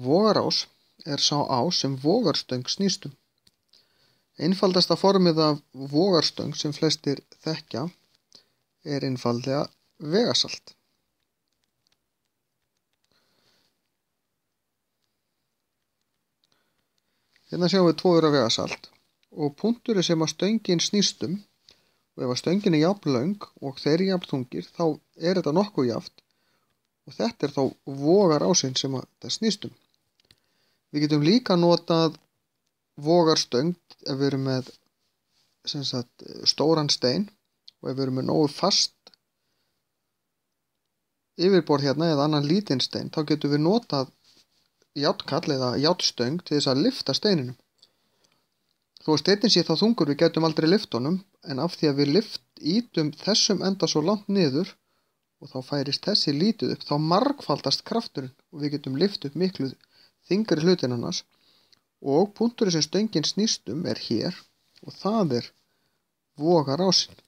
Vogarás er sá ás sem vogarstöng snýstum. Einfaldasta formið af vogarstöng sem flestir þekkja er einfallega vegasalt. Hérna sjáum við tvoður af vegasalt og punkturinn sem að stöngin snýstum og ef að stöngin er jafnlaung og þeir jafnþungir þá er þetta nokkuð jafn og þetta er þá vogar ásinn sem það snýstum. Við getum líka notað vogarstöngd ef við erum með sagt, stóran stein og ef við erum með nógu fast yfirborð hérna eða annan lítinn stein þá getum við notað játtkall eða játtstöng til þess að lifta steininum. Þó að steinin sé þá þungur við getum aldrei liftunum en af því að við lift ítum þessum enda svo langt niður og þá færist þessi lítið upp þá margfaldast krafturinn og við getum lift upp miklu þingri hlutin annars og punkturinn sem stöngin snýstum er hér og það er vogar á sín